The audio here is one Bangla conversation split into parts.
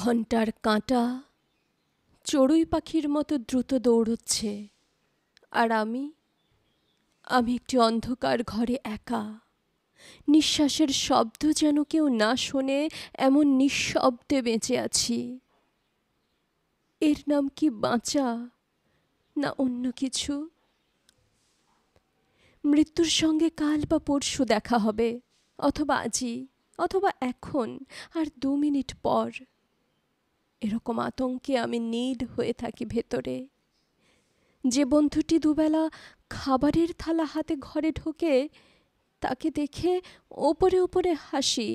ঘন্টার কাঁটা চড়ুই পাখির মতো দ্রুত দৌড়চ্ছে আর আমি আমি একটি অন্ধকার ঘরে একা নিঃশ্বাসের শব্দ যেন কেউ না শোনে এমন নিঃশব্দে বেঁচে আছি এর নাম কি বাঁচা না অন্য কিছু মৃত্যুর সঙ্গে কাল বা পরশু দেখা হবে অথবা আজই অথবা এখন আর দু মিনিট পর এরকম আতঙ্কে আমি নীল হয়ে থাকি ভেতরে যে বন্ধুটি দুবেলা খাবারের থালা হাতে ঘরে ঢোকে তাকে দেখে ওপরে ওপরে হাসি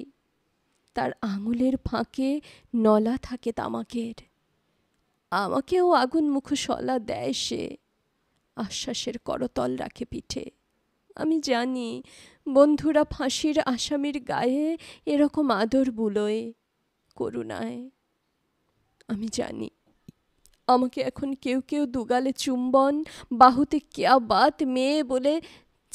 তার আঙুলের ফাঁকে নলা থাকে তামাকের আমাকেও আগুন মুখো দেয় সে আশ্বাসের করতল রাখে পিঠে আমি জানি বন্ধুরা ফাঁসির আসামির গায়ে এরকম আদর বুলোয় করুণায় আমি জানি আমাকে এখন কেউ কেউ দুগালে চুম্বন বাহুতে কেয়া বাত মেয়ে বলে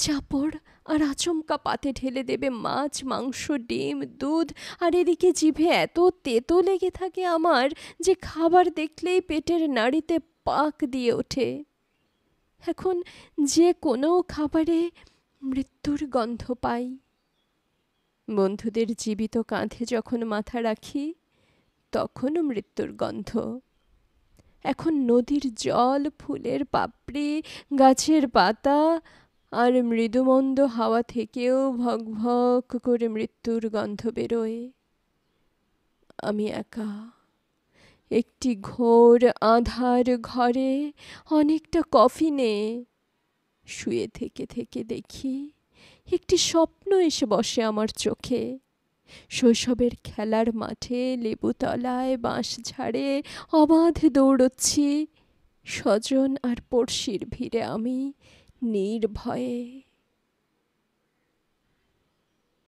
চাপড় আর আচমকা পাতে ঢেলে দেবে মাছ মাংস ডিম দুধ আর এদিকে জিভে এত তেতো লেগে থাকে আমার যে খাবার দেখলেই পেটের নাড়িতে পাক দিয়ে ওঠে এখন যে কোনো খাবারে মৃত্যুর গন্ধ পাই বন্ধুদের জীবিত কাঁধে যখন মাথা রাখি তখনও মৃত্যুর গন্ধ এখন নদীর জল ফুলের পাপড়ি গাছের পাতা আর মৃদুমন্দ হাওয়া থেকেও ভক করে মৃত্যুর গন্ধ বেরোয় আমি একা একটি ঘোর আধার ঘরে অনেকটা কফিনে শুয়ে থেকে থেকে দেখি একটি স্বপ্ন এসে বসে আমার চোখে শৈশবের খেলার মাঠে লেবুতলায় বাঁশ ঝাড়ে অবাধ দৌড়চ্ছি স্বজন আর পড়শির ভিড়ে আমি নির্ভয়ে